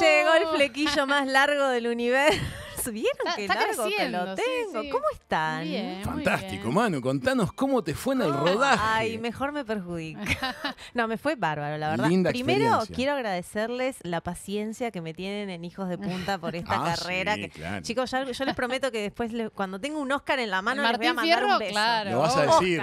Llegó el flequillo más largo del universo. ¿Vieron qué largo que lo tengo? ¿Cómo están? Fantástico, Manu. Contanos cómo te fue en el rodaje. Ay, mejor me perjudica. no, me fue bárbaro, la verdad. Primero quiero agradecerles la paciencia que me tienen en Hijos de Punta por esta ah, carrera. que, Chicos, yo les prometo que después, cuando tengo un Oscar en la mano, les voy a mandar un beso. vas a decir.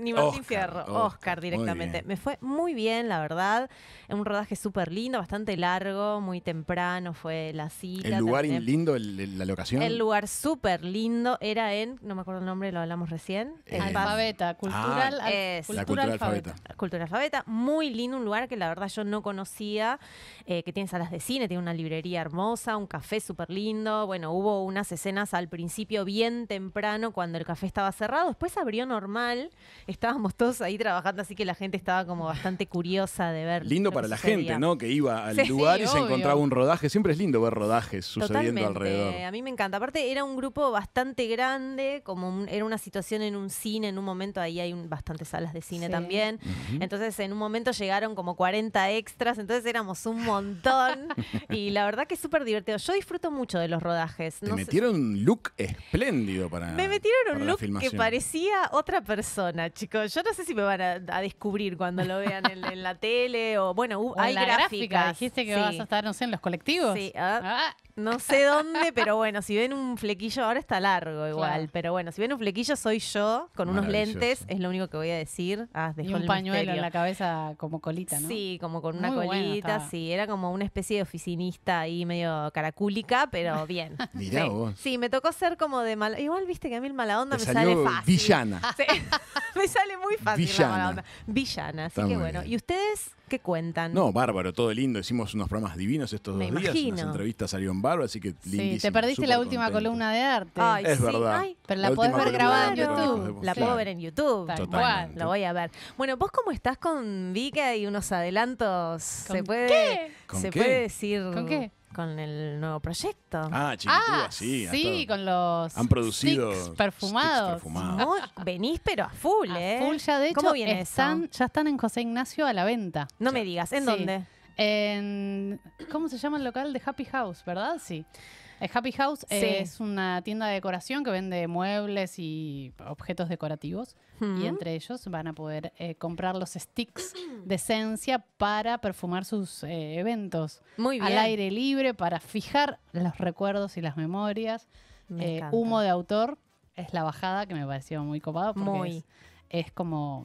ni, Martín Fierro, Oscar directamente. Me fue muy bien, la verdad un rodaje súper lindo, bastante largo, muy temprano fue la cita. ¿El lugar lindo, la locación? El lugar súper lindo era en, no me acuerdo el nombre, lo hablamos recién. Eh, alfabeta, cultural, ah, alfabeta. alfabeta, muy lindo, un lugar que la verdad yo no conocía, eh, que tiene salas de cine, tiene una librería hermosa, un café súper lindo. Bueno, hubo unas escenas al principio bien temprano cuando el café estaba cerrado, después abrió normal, estábamos todos ahí trabajando, así que la gente estaba como bastante curiosa de verlo para la gente, ¿no? Que iba al lugar y se encontraba un rodaje. Siempre es lindo ver rodajes sucediendo alrededor. A mí me encanta. Aparte, era un grupo bastante grande, como era una situación en un cine, en un momento ahí hay bastantes salas de cine también. Entonces, en un momento llegaron como 40 extras, entonces éramos un montón. y la verdad que es súper divertido. Yo disfruto mucho de los rodajes. Me metieron un look espléndido para. Me metieron un look que parecía otra persona, chicos. Yo no sé si me van a, descubrir cuando lo vean en, la tele o. Bueno, bueno, hubo- uh, hay la gráfica. Dijiste que vas a estar, no sé, en los colectivos. Sí, Ah, ah. No sé dónde, pero bueno, si ven un flequillo, ahora está largo igual, pero bueno, si ven un flequillo soy yo, con unos lentes, es lo único que voy a decir. Ah, dejó un pañuelo en la cabeza como colita, ¿no? Sí, como con una colita, sí, era como una especie de oficinista ahí medio caracúlica, pero bien. Mirá vos. Sí, me tocó ser como de mala, igual viste que a mí el mala onda me sale fácil. Villana. Sí. me sale muy fácil Villana. la mala Villana, así que bueno. ¿Y ustedes qué cuentan? No, bárbaro, todo lindo, hicimos unos programas divinos estos dos días, las entrevistas salieron bárbaro, así que Sí, te perdiste la última columna de arte. Ay, es sí. verdad. pero la, podés ver grabada en YouTube. La puedo ver en YouTube. Tal Lo voy a ver. Bueno, vos cómo estás con Vika y unos adelantos. ¿Se puede, qué? ¿Se puede decir? ¿Con qué? con el nuevo proyecto. Ah, Chiquitúa, ah, sí. Sí, con los. Han producido. perfumados. perfumados. venís, pero a full, a ¿eh? Full ya, de hecho. ¿Cómo vienes? Ya están en José Ignacio a la venta. No me digas, ¿en dónde? en. ¿Cómo se llama el local de Happy House, verdad? Sí. Eh, Happy House eh, es una tienda de decoración que vende muebles y objetos decorativos. Y entre ellos van a poder eh, comprar los sticks de esencia para perfumar sus eventos. Muy Al aire libre, para fijar los recuerdos y las memorias. humo de autor es la bajada que me pareció muy copado porque muy. es como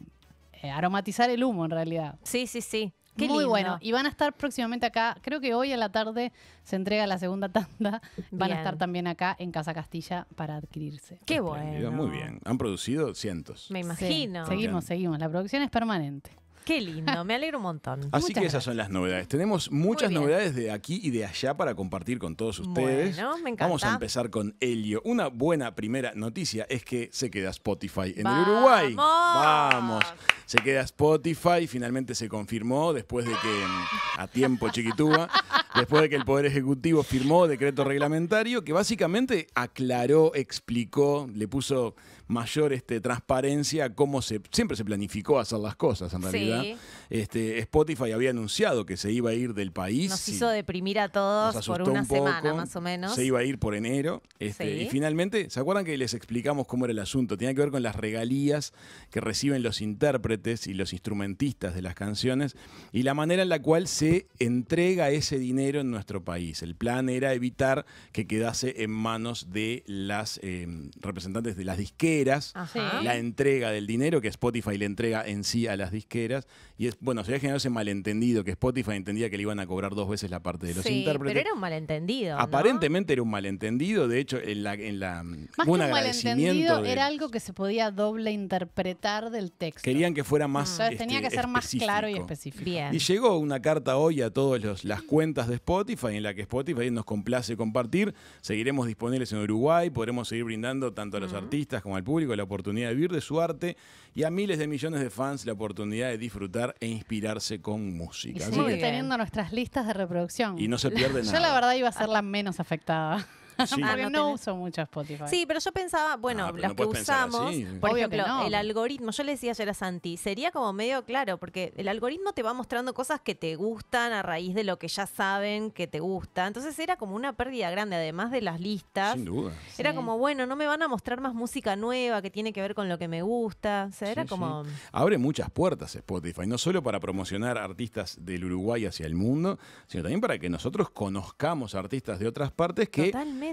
aromatizar el humo en realidad. Sí, sí, sí. Muy bueno. Y van a estar próximamente acá. Creo que hoy a la tarde se entrega la segunda tanda. Van a estar también acá en Casa Castilla para adquirirse. Qué bueno. Muy bien. Han producido cientos. Me imagino. Seguimos, seguimos. La producción es permanente. Qué lindo, me alegro un montón. Así que esas son las novedades. Tenemos muchas novedades de aquí y de allá para compartir con todos ustedes. me encanta. Vamos a empezar con Elio. Una buena primera noticia es que se queda Spotify en el Uruguay. Vamos se queda Spotify, finalmente se confirmó después de que, mm, a tiempo chiquitúa, después de que el Poder Ejecutivo firmó decreto reglamentario que básicamente aclaró, explicó, le puso mayor este, transparencia cómo se, siempre se planificó hacer las cosas en realidad. Este, Spotify había anunciado que se iba a ir del país. Nos hizo deprimir a todos por una semana más o menos. Se iba a ir por enero. Este, Y finalmente, ¿se acuerdan que les explicamos cómo era el asunto? Tenía que ver con las regalías que reciben los intérpretes y los instrumentistas de las canciones y la manera en la cual se entrega ese dinero en nuestro país. El plan era evitar que quedase en manos de las eh, representantes de las disqueras la entrega del dinero que Spotify le entrega en sí a las disqueras. Y es, bueno, se había generado ese malentendido que Spotify entendía que le iban a cobrar dos veces la parte de los sí, intérpretes. Pero era un malentendido. Aparentemente era un malentendido. De hecho, en la. En la más que malentendido, era algo que se podía doble interpretar del texto. Querían que fuera más. Mm. tenía este, que ser más claro y específico. Y llegó una carta hoy a todas las cuentas de Spotify en la que Spotify nos complace compartir. Seguiremos disponibles en Uruguay, podremos seguir brindando tanto a los artistas como al público la oportunidad de vivir de su arte y a miles de millones de fans la oportunidad de disfrutar e inspirarse con música. Y teniendo nuestras listas de reproducción. Y no se pierde nada. Yo la verdad iba a ser la menos afectada. Sí. Ah, no, uso mucho Spotify. Sí, pero yo pensaba, bueno, ah, las que usamos, por ejemplo, el algoritmo, yo le decía ayer a Santi, sería como medio claro, porque el algoritmo te va mostrando cosas que te gustan a raíz de lo que ya saben que te gusta. Entonces era como una pérdida grande, además de las listas. Sin duda. Era como, bueno, no me van a mostrar más música nueva que tiene que ver con lo que me gusta. O sea, era como. Abre muchas puertas Spotify, no solo para promocionar artistas del Uruguay hacia el mundo, sino también para que nosotros conozcamos artistas de otras partes que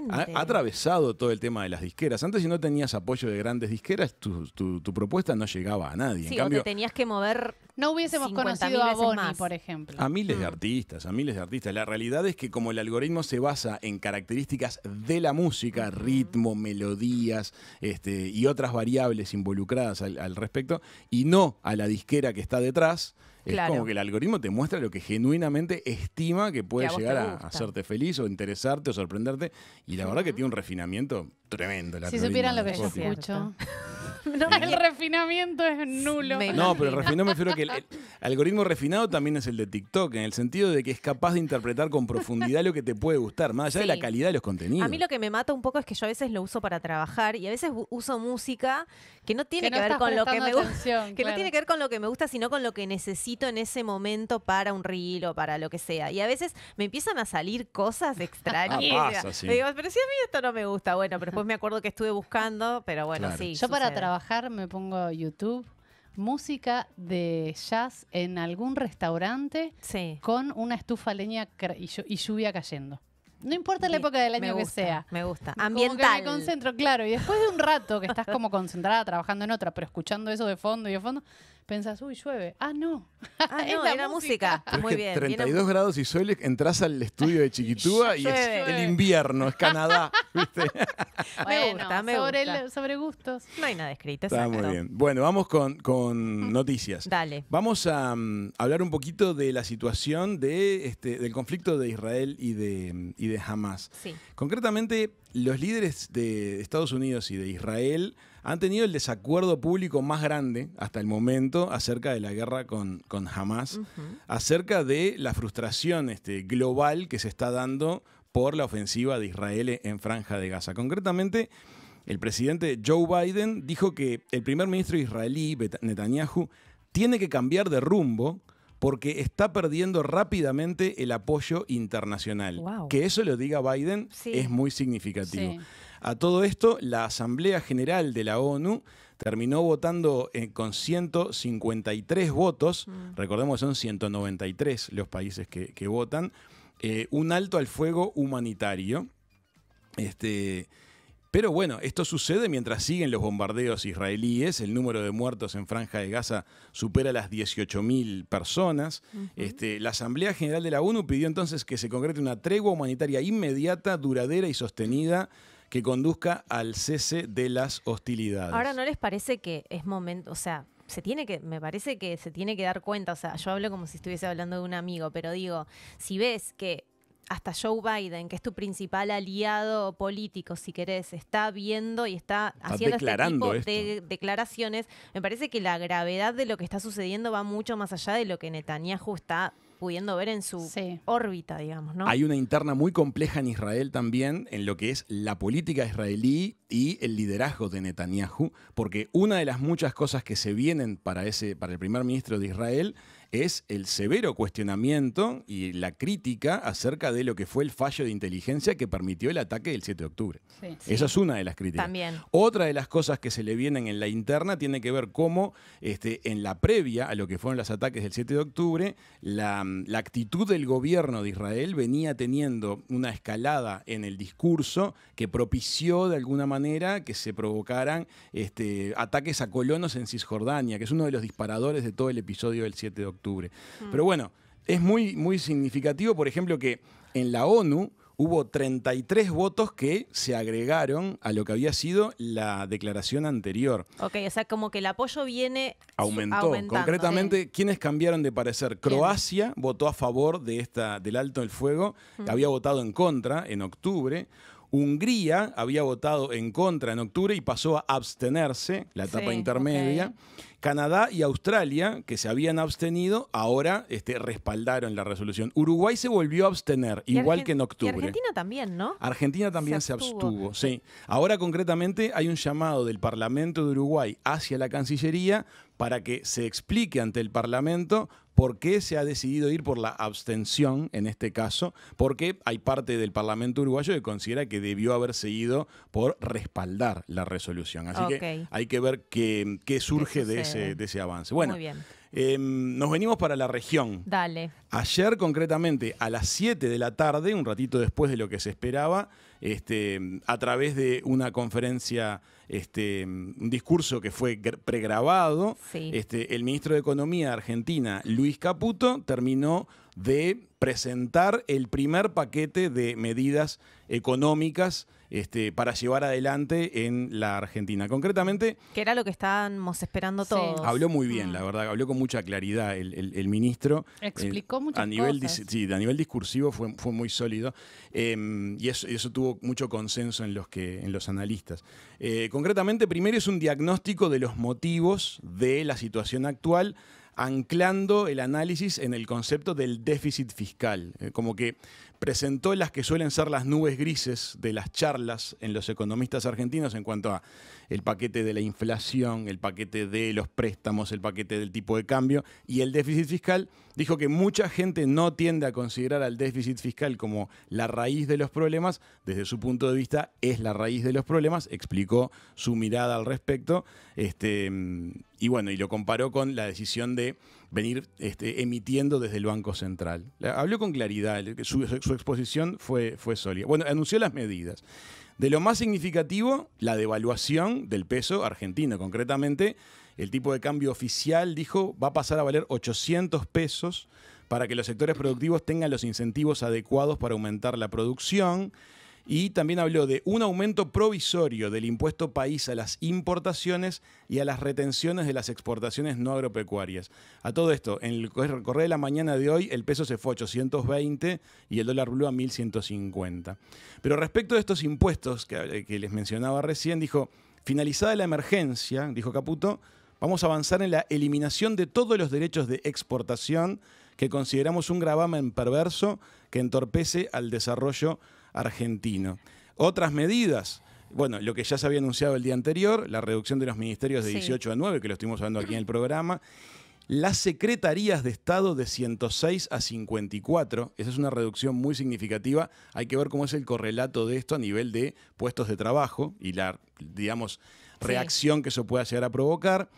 ha, atravesado todo el tema de las disqueras. Antes, si no tenías apoyo de grandes disqueras, tu, propuesta no llegaba a nadie. Sí, en cambio, tenías que mover. No hubiésemos conocido a Bonnie, por ejemplo. A miles de mm. artistas, a miles de artistas. La realidad es que, como el algoritmo se basa en características de la música, ritmo, melodías este, y otras variables involucradas al respecto, y no a la disquera que está detrás, es como que el algoritmo te muestra lo que genuinamente estima que puede llegar a hacerte feliz o interesarte o sorprenderte. Y la verdad que tiene un refinamiento tremendo. El si supieran lo que yo escucho. no, el refinamiento es nulo. no, pero el refinado me refiero que el, algoritmo refinado también es el de TikTok, en el sentido de que es capaz de interpretar con profundidad lo que te puede gustar, más allá de la calidad de los contenidos. A mí lo que me mata un poco es que yo a veces lo uso para trabajar y a veces uso música que no tiene que, ver con lo que me gusta, que no tiene que ver con lo que me gusta, sino con lo que necesito en ese momento para un reel o para lo que sea. Y a veces me empiezan a salir cosas ah, extrañas. digo, pero si a mí esto no me gusta, bueno, pero después me acuerdo que estuve buscando, pero bueno, sí. Yo para trabajar me pongo YouTube música de jazz en algún restaurante con una estufa leña y lluvia cayendo. No importa la época del año que sea. Me gusta. Ambiental. me concentro, claro. Y después de un rato que estás como concentrada trabajando en otra, pero escuchando eso de fondo y de fondo, pensás, uy, llueve. Ah, no. Ah, no, es música. Muy bien. 32 grados y suele, entras al estudio de Chiquitúa y es el invierno, es Canadá. me gusta, sobre, sobre gustos. No hay nada escrito. Está muy bien. Bueno, vamos con, noticias. Dale. Vamos a mm, hablar un poquito de la situación de, este, del conflicto de Israel y de, y de Hamas. Concretamente, los líderes de Estados Unidos y de Israel han tenido el desacuerdo público más grande hasta el momento acerca de la guerra con, con Hamas, acerca de la frustración este, global que se está dando por la ofensiva de Israel en Franja de Gaza. Concretamente, el presidente Joe Biden dijo que el primer ministro israelí, Netanyahu, tiene que cambiar de rumbo porque está perdiendo rápidamente el apoyo internacional. Que eso lo diga Biden es muy significativo. A todo esto, la Asamblea General de la ONU terminó votando eh, con 153 votos, mm. recordemos que son 193 los países que, votan, eh, un alto al fuego humanitario. Este, pero bueno, esto sucede mientras siguen los bombardeos israelíes, el número de muertos en Franja de Gaza supera las 18.000 personas. Este, la Asamblea General de la ONU pidió entonces que se concrete una tregua humanitaria inmediata, duradera y sostenida que conduzca al cese de las hostilidades. Ahora, ¿no les parece que es momento, o sea, se tiene que, me parece que se tiene que dar cuenta, o sea, yo hablo como si estuviese hablando de un amigo, pero digo, si ves que hasta Joe Biden, que es tu principal aliado político, si querés, está viendo y está, haciendo este tipo de declaraciones, me parece que la gravedad de lo que está sucediendo va mucho más allá de lo que Netanyahu está pudiendo ver en su órbita, digamos, ¿no? Hay una interna muy compleja en Israel también en lo que es la política israelí y el liderazgo de Netanyahu, porque una de las muchas cosas que se vienen para ese para el primer ministro de Israel es el severo cuestionamiento y la crítica acerca de lo que fue el fallo de inteligencia que permitió el ataque del 7 de octubre. Esa es una de las críticas. También. Otra de las cosas que se le vienen en la interna tiene que ver cómo este, en la previa a lo que fueron los ataques del 7 de octubre, la, actitud del gobierno de Israel venía teniendo una escalada en el discurso que propició de alguna manera que se provocaran este, ataques a colonos en Cisjordania, que es uno de los disparadores de todo el episodio del 7 de octubre. Mm. Pero bueno, es muy, muy significativo, por ejemplo, que en la ONU hubo 33 votos que se agregaron a lo que había sido la declaración anterior. Ok, o sea, como que el apoyo viene aumentó. Concretamente, ¿quiénes cambiaron de parecer? Croacia votó a favor de esta del alto del fuego, mm. había votado en contra en octubre. Hungría había votado en contra en octubre y pasó a abstenerse, la etapa intermedia. Canadá y Australia, que se habían abstenido, ahora este, respaldaron la resolución. Uruguay se volvió a abstener, igual que en octubre. Argentina también, ¿no? Argentina también se abstuvo. se abstuvo, sí. Ahora concretamente hay un llamado del Parlamento de Uruguay hacia la Cancillería para que se explique ante el Parlamento por qué se ha decidido ir por la abstención en este caso, porque hay parte del Parlamento uruguayo que considera que debió haberse ido por respaldar la resolución. Así que hay que ver qué, qué surge de, ese, de ese avance. Bueno, bien. Em, nos venimos para la región. Dale. Ayer, concretamente, a las 7 de la tarde, un ratito después de lo que se esperaba, este, a través de una conferencia, este, un discurso que fue pregrabado, este, el ministro de Economía de Argentina, Luis Caputo, terminó de presentar el primer paquete de medidas económicas este, para llevar adelante en la Argentina. Concretamente... Que era lo que estábamos esperando todos. Habló muy bien, mm. la verdad, habló con mucha claridad el, ministro. Explicó mucho eh, muchas a nivel Sí, a nivel discursivo fue, fue muy sólido em, y eso, tuvo mucho consenso en los, que, en los analistas. Eh, concretamente, primero es un diagnóstico de los motivos de la situación actual anclando el análisis en el concepto del déficit fiscal. Eh, como que presentó las que suelen ser las nubes grises de las charlas en los economistas argentinos en cuanto a el paquete de la inflación, el paquete de los préstamos, el paquete del tipo de cambio y el déficit fiscal. Dijo que mucha gente no tiende a considerar al déficit fiscal como la raíz de los problemas, desde su punto de vista es la raíz de los problemas, explicó su mirada al respecto, este, mm, y bueno, y lo comparó con la decisión de venir este, emitiendo desde el Banco Central. Habló con claridad, su, exposición fue, fue sólida. Bueno, anunció las medidas. De lo más significativo, la devaluación del peso argentino. Concretamente, el tipo de cambio oficial, dijo, va a pasar a valer 800 pesos para que los sectores productivos tengan los incentivos adecuados para aumentar la producción. Y también habló de un aumento provisorio del impuesto país a las importaciones y a las retenciones de las exportaciones no agropecuarias. A todo esto, en el correo de la mañana de hoy, el peso se fue a 820 y el dólar blue a 1150. Pero respecto de estos impuestos eh, que les mencionaba recién, dijo, finalizada la emergencia, dijo Caputo, vamos a avanzar en la eliminación de todos los derechos de exportación que consideramos un gravamen perverso que entorpece al desarrollo argentino. Otras medidas, bueno, lo que ya se había anunciado el día anterior, la reducción de los ministerios de 18 a 9, que lo estuvimos hablando aquí en el programa, las secretarías de Estado de 106 a 54, esa es una reducción muy significativa, hay que ver cómo es el correlato de esto a nivel de puestos de trabajo y la, digamos, reacción que eso pueda llegar a provocar.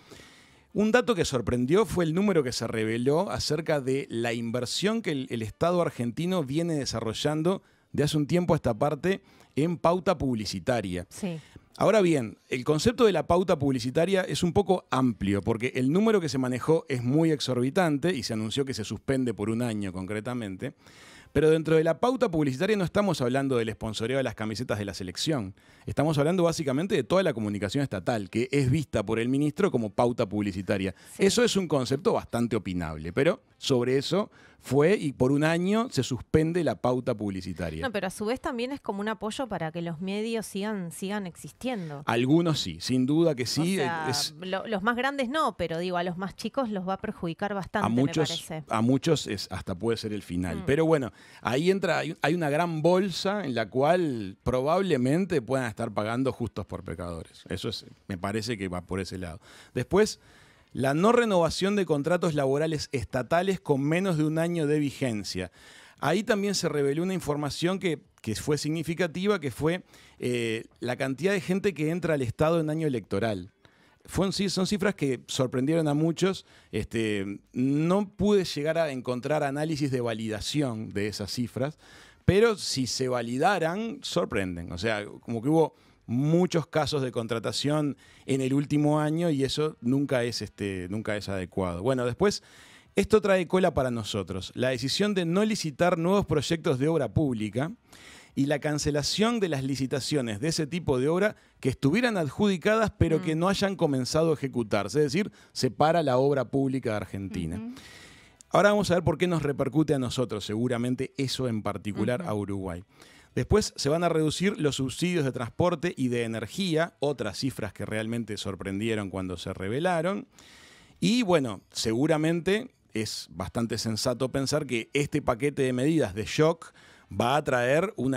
Un dato que sorprendió fue el número que se reveló acerca de la inversión que el, Estado argentino viene desarrollando de hace un tiempo a esta parte en pauta publicitaria. Sí. Ahora bien, el concepto de la pauta publicitaria es un poco amplio, porque el número que se manejó es muy exorbitante y se anunció que se suspende por un año concretamente. Pero dentro de la pauta publicitaria no estamos hablando del sponsoreo de las camisetas de la selección. Estamos hablando básicamente de toda la comunicación estatal, que es vista por el ministro como pauta publicitaria. Eso es un concepto bastante opinable, pero sobre eso fue y por un año se suspende la pauta publicitaria. No, pero a su vez también es como un apoyo para que los medios sigan, sigan existiendo. Algunos sí, sin duda que sí. los más grandes no, pero digo, a los más chicos los va a perjudicar bastante, a muchos, me parece. A muchos es, hasta puede ser el final. Mm. Pero bueno, ahí entra, hay, hay una gran bolsa en la cual probablemente puedan estar pagando justos por pecadores. Eso es, me parece que va por ese lado. Después la no renovación de contratos laborales estatales con menos de un año de vigencia. Ahí también se reveló una información que, fue significativa, que fue eh, la cantidad de gente que entra al Estado en año electoral. son cifras que sorprendieron a muchos. Este, no pude llegar a encontrar análisis de validación de esas cifras, pero si se validaran, sorprenden. O sea, como que hubo muchos casos de contratación en el último año y eso nunca es, este, nunca es adecuado. Bueno, después, esto trae cola para nosotros. La decisión de no licitar nuevos proyectos de obra pública y la cancelación de las licitaciones de ese tipo de obra que estuvieran adjudicadas pero mm. que no hayan comenzado a ejecutarse. Es decir, se para la obra pública de Argentina. Ahora vamos a ver por qué nos repercute a nosotros, seguramente eso en particular a Uruguay. Después se van a reducir los subsidios de transporte y de energía, otras cifras que realmente sorprendieron cuando se revelaron. Y bueno, seguramente es bastante sensato pensar que este paquete de medidas de shock va a traer un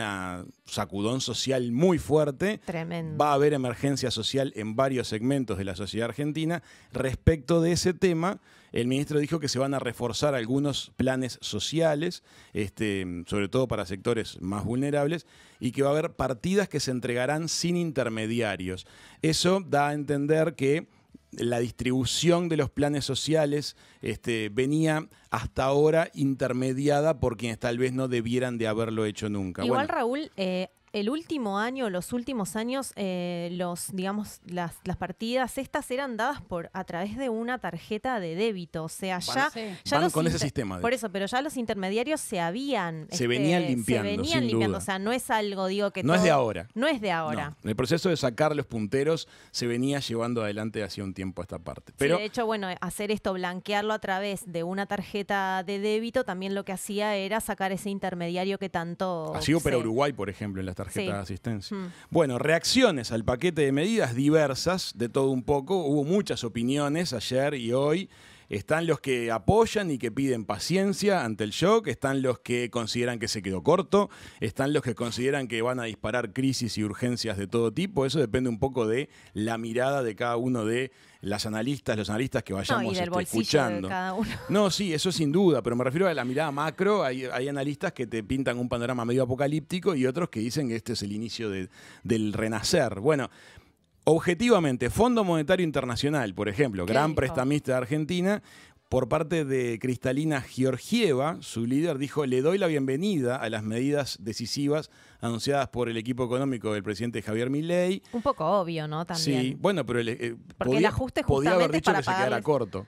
sacudón social muy fuerte. Tremendo. Va a haber emergencia social en varios segmentos de la sociedad argentina. Respecto de ese tema, el ministro dijo que se van a reforzar algunos planes sociales, este, sobre todo para sectores más vulnerables, y que va a haber partidas que se entregarán sin intermediarios. Eso da a entender que la distribución de los planes sociales este, venía hasta ahora intermediada por quienes tal vez no debieran de haberlo hecho nunca. Igual Raúl, eh, el último año, los últimos años, eh, los, digamos, las, partidas estas eran dadas por a través de una tarjeta de débito. O sea, ya, ya con ese sistema. Por eso, pero ya los intermediarios se habían. Se este, venían limpiando. Se venían limpiando. O sea, no es algo, digo, que. No es de ahora. No es de ahora. El proceso de sacar los punteros se venía llevando adelante hace un tiempo esta parte. de hecho, bueno, hacer esto, blanquearlo a través de una tarjeta de débito, también lo que hacía era sacar ese intermediario que tanto. Ha sido para Uruguay, por ejemplo, en las tarjeta de asistencia. Mm. Bueno, reacciones al paquete de medidas diversas, de todo un poco. Hubo muchas opiniones ayer y hoy. Están los que apoyan y que piden paciencia ante el shock, están los que consideran que se quedó corto, están los que consideran que van a disparar crisis y urgencias de todo tipo. Eso depende un poco de la mirada de cada uno de las analistas, los analistas que vayamos este, escuchando. No, sí, eso sin duda, pero me refiero a la mirada macro. Hay, analistas que te pintan un panorama medio apocalíptico y otros que dicen que este es el inicio del renacer. Bueno, objetivamente, Fondo Monetario Internacional, por ejemplo, gran prestamista de Argentina, por parte de Cristalina Georgieva, su líder, dijo, le doy la bienvenida a las medidas decisivas anunciadas por el equipo económico del presidente Javier Milei. Un poco obvio, ¿no? También. Sí, bueno, pero eh, el, podía, haber dicho que se quedara corto.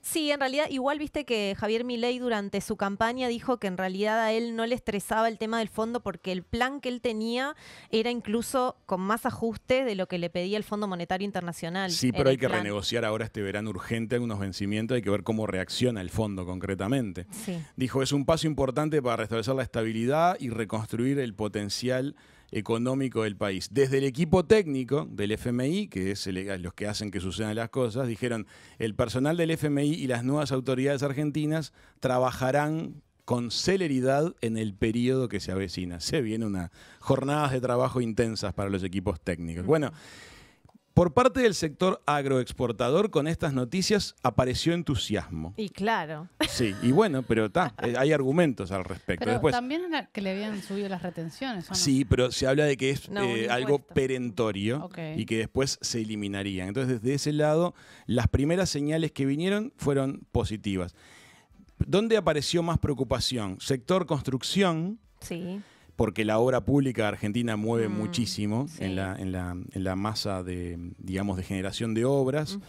Sí, en realidad, igual viste que Javier Milei durante su campaña dijo que en realidad a él no le estresaba el tema del fondo porque el plan que él tenía era incluso con más ajuste de lo que le pedía el Fondo Monetario Internacional. Sí, pero hay que renegociar ahora este verano urgente algunos vencimientos, hay que ver cómo reacciona el fondo concretamente. Dijo, es un paso importante para restablecer la estabilidad y reconstruir el potencial económico del país. Desde el equipo técnico del FMI, que es eh, los que hacen que sucedan las cosas, dijeron, el personal del FMI y las nuevas autoridades argentinas trabajarán con celeridad en el periodo que se avecina. Se vienen unas jornadas de trabajo intensas para los equipos técnicos. Bueno, por parte del sector agroexportador, con estas noticias apareció entusiasmo. Y claro. Sí, y bueno, pero está, eh, hay argumentos al respecto. Pero también que le habían subido las retenciones. Sí, pero se habla de que es eh, algo perentorio y que después se eliminaría. Entonces, desde ese lado, las primeras señales que vinieron fueron positivas. ¿Dónde apareció más preocupación? Sector construcción. Sí porque la obra pública argentina mueve mm, muchísimo en, la, masa de, digamos, de generación de obras,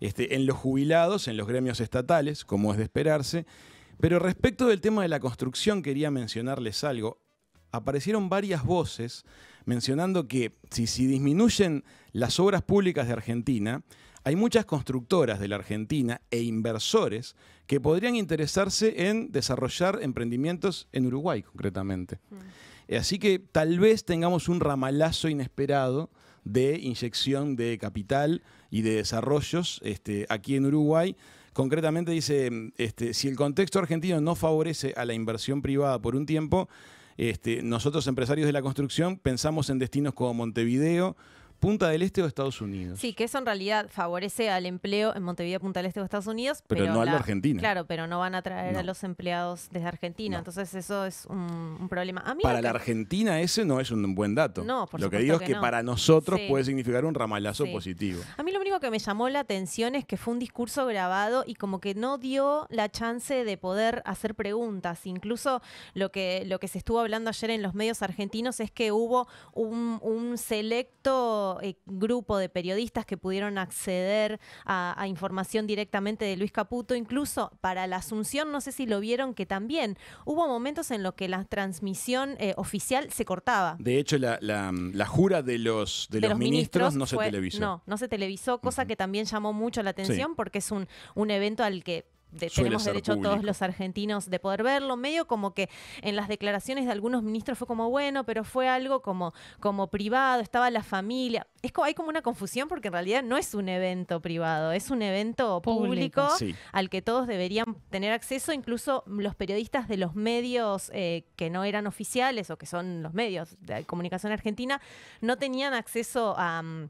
este, en los jubilados, en los gremios estatales, como es de esperarse. Pero respecto del tema de la construcción, quería mencionarles algo. Aparecieron varias voces mencionando que si, si disminuyen las obras públicas de Argentina, hay muchas constructoras de la Argentina e inversores que podrían interesarse en desarrollar emprendimientos en Uruguay concretamente. Mm. Eh, así que tal vez tengamos un ramalazo inesperado de inyección de capital y de desarrollos este, aquí en Uruguay. Concretamente dice, este, si el contexto argentino no favorece a la inversión privada por un tiempo, este, nosotros empresarios de la construcción pensamos en destinos como Montevideo, Punta del Este o Estados Unidos. Sí, que eso en realidad favorece al empleo en Montevideo, Punta del Este o Estados Unidos. Pero, no la, a la Argentina. Claro, pero no van a traer a los empleados desde Argentina. Entonces eso es un, problema. para la Argentina ese no es un buen dato. No, Lo que digo es que para nosotros puede significar un ramalazo positivo. A mí lo único que me llamó la atención es que fue un discurso grabado y como que no dio la chance de poder hacer preguntas. Incluso lo que, lo que se estuvo hablando ayer en los medios argentinos es que hubo un selecto eh, grupo de periodistas que pudieron acceder a, información directamente de Luis Caputo, incluso para la Asunción, no sé si lo vieron, que también hubo momentos en los que la transmisión eh, oficial se cortaba. De hecho, la, jura de los, ministros, no se televisó. No, no se televisó, cosa que también llamó mucho la atención porque es un evento al que de, tenemos derecho todos los argentinos de poder verlo, medio como que en las declaraciones de algunos ministros fue como bueno, pero fue algo como, como privado, estaba la familia es como, hay como una confusión porque en realidad no es un evento privado, es un evento público, al que todos deberían tener acceso, incluso los periodistas de los medios eh, que no eran oficiales o que son los medios de comunicación argentina, no tenían acceso a, mm,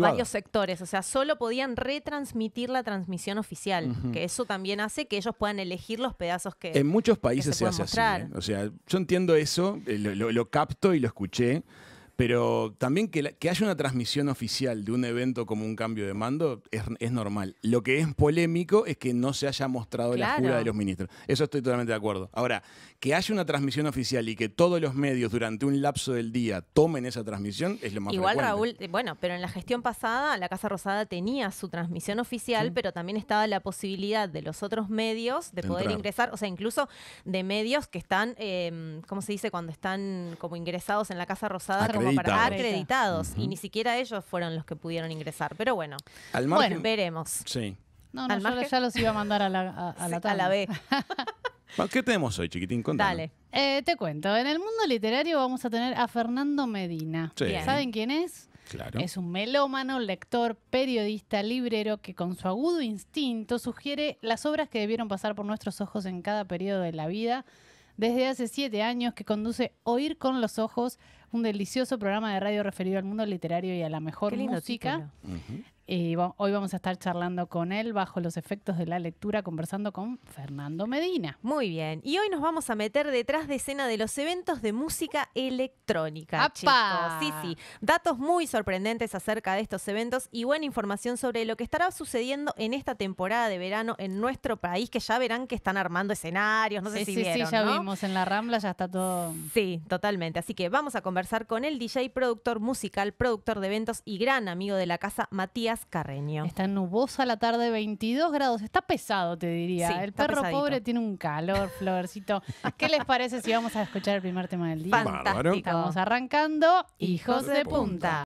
varios sectores, o sea, solo podían retransmitir la transmisión oficial, que eso también hace que ellos puedan elegir los pedazos que... En muchos países se, hace así. ¿eh? O sea, yo entiendo eso, eh, lo capto y lo escuché. Pero también que, haya una transmisión oficial de un evento como un cambio de mando es, normal. Lo que es polémico es que no se haya mostrado la jura de los ministros. Eso estoy totalmente de acuerdo. Ahora, que haya una transmisión oficial y que todos los medios durante un lapso del día tomen esa transmisión es lo más Igual Raúl, eh, bueno, pero en la gestión pasada la Casa Rosada tenía su transmisión oficial, pero también estaba la posibilidad de los otros medios de, poder ingresar, o sea, incluso de medios que están, eh, ¿cómo se dice? Cuando están como ingresados en la Casa Rosada acreditados. Y ni siquiera ellos fueron los que pudieron ingresar. Pero bueno, Al veremos. No, ¿Al yo ya los iba a mandar a la, B. ¿Qué tenemos hoy, chiquitín? Dale. Eh, te cuento. En el mundo literario vamos a tener a Fernando Medina. ¿Saben quién es? Claro. Es un melómano, lector, periodista, librero que con su agudo instinto sugiere las obras que debieron pasar por nuestros ojos en cada periodo de la vida. Desde hace siete años que conduce Oír con los Ojos, un delicioso programa de radio referido al mundo literario y a la mejor música hoy vamos a estar charlando con él bajo los efectos de la lectura, conversando con Fernando Medina. Muy bien. Y hoy nos vamos a meter detrás de escena de los eventos de música electrónica. Chicos. Sí, sí. Datos muy sorprendentes acerca de estos eventos y buena información sobre lo que estará sucediendo en esta temporada de verano en nuestro país, que ya verán que están armando escenarios. No sé sí, si sí, Sí, ya vimos en la Rambla, ya está todo. Sí, totalmente. Así que vamos a conversar con el DJ, productor musical, productor de eventos y gran amigo de la casa, Matías Carreño. Está nubosa la tarde, 22 grados. Está pesado, te diría. el perro pobre tiene un calor, Florcito. ¿Qué les parece si vamos a escuchar el primer tema del día? Estamos arrancando Hijos de Punta.